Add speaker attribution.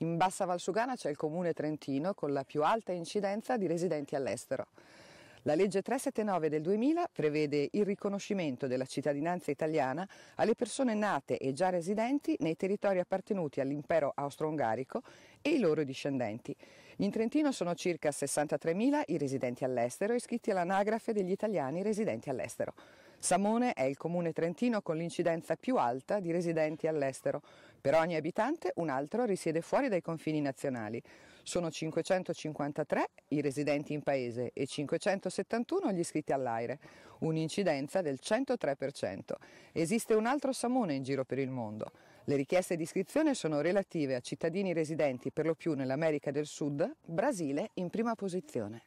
Speaker 1: In Bassa Valsugana c'è il comune trentino con la più alta incidenza di residenti all'estero. La legge 379 del 2000 prevede il riconoscimento della cittadinanza italiana alle persone nate e già residenti nei territori appartenuti all'impero austro-ungarico e i loro discendenti. In Trentino sono circa 63.000 i residenti all'estero iscritti all'anagrafe degli italiani residenti all'estero. Samone è il comune trentino con l'incidenza più alta di residenti all'estero. Per ogni abitante un altro risiede fuori dai confini nazionali. Sono 553 i residenti in paese e 571 gli iscritti all'aire, un'incidenza del 103%. Esiste un altro Samone in giro per il mondo. Le richieste di iscrizione sono relative a cittadini residenti per lo più nell'America del Sud, Brasile in prima posizione.